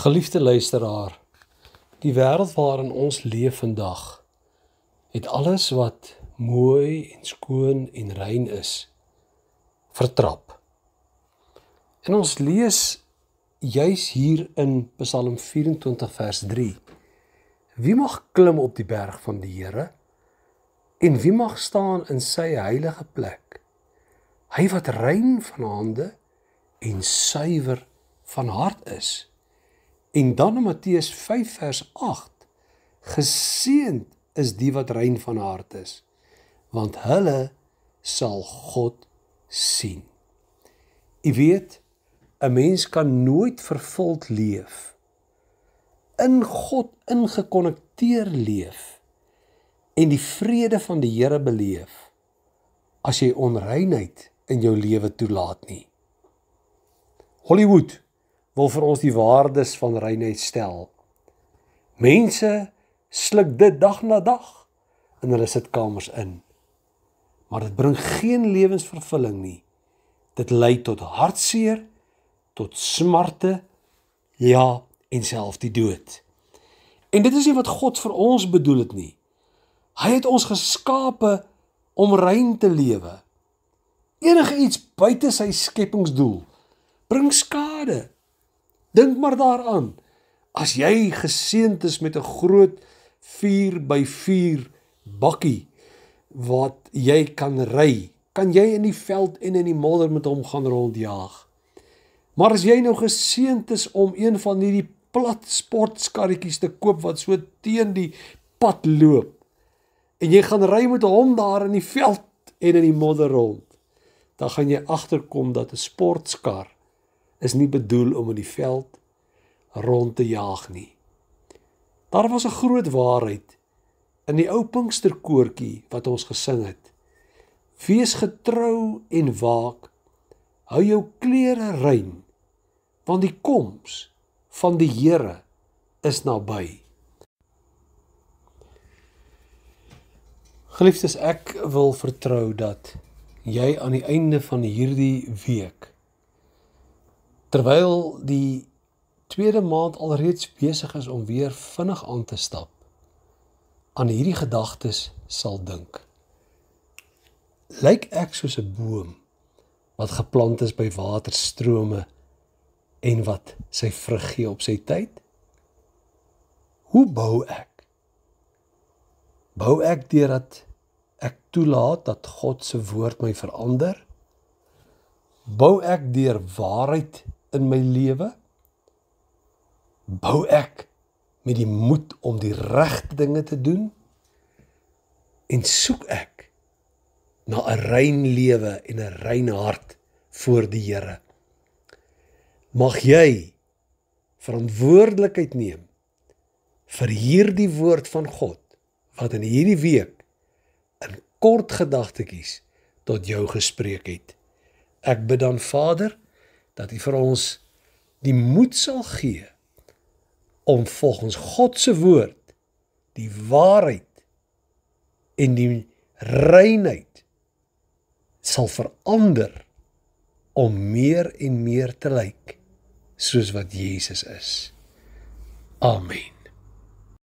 Geliefde luisteraar, die wêreld waarin ons leef vandag het alles wat mooi en skoon en rein is vertrap. En ons lees juis hier in Psalm 24 vers 3. Wie mag klim op die berg van die Here? En wie mag staan in sy heilige plek? Hy wat rein van hande en suiwer van hart is. En dan in Matteus 5 vers 8: Geseend is die wat rein van hart is, want hulle sal God sien. Jy weet, 'n mens kan nooit vervuld leef in God ingekonnekteer leef en die vrede van die Here beleef as jy onreinheid in jou lewe toelaat nie. Hollywood wil vir ons die waardes van reinheid stel. Mense sluk dit dag na dag in hulle sitkamers in. Maar dit bring geen lewensvervulling nie. Dit lei tot hartseer, tot smarte, ja, en self die dood. En dit is nie wat God vir ons bedoel het nie. Hy het ons geskape om rein te lewe. Enige iets buite sy skepingsdoel bring skade Dink maar daaraan. As jy geseënd is met 'n groot 4x4 bakkie wat jy kan ry, kan jy in die veld en in die modder met hom gaan rondjaag. Maar as jy nou geseënd is om een van hierdie plat sportskarretjies te koop wat so teen die pad loop en jy gaan ry met hom daar in die veld en in die modder rond, dan gaan jy agterkom dat 'n sportskar is nie bedoel om in die veld rond te jaag nie. Daar was 'n groot waarheid in die ou Pinksterkoortjie wat ons gesing het. Wees getrou en waak. Hou jou klere rein want die koms van die Here is naby. Geliefdes, ek wil vertrou dat jy aan die einde van hierdie week Terwyl die tweede maand alreeds besig is om weer vinnig aan te stap, aan hierdie gedagtes sal dink. Lyk ek soos 'n boom wat geplant is by waterstrome en wat sy vrug gee op sy tyd? Hoe bou ek? Bou ek deurdat ek toelaat dat God se woord my verander? Bou ek deur waarheid in my lewe bou ek met die moed om die regte dinge te doen en soek ek na 'n rein lewe en 'n rein hart voor die Here mag jy verantwoordelikheid neem vir hierdie woord van God wat in hierdie week in kort gedagtetjies tot jou gespreek het ek bid dan Vader dat U vir ons die moed sal gee om volgens God se woord die waarheid en die reinheid sal verander om meer en meer te lyk soos wat Jesus is. Amen.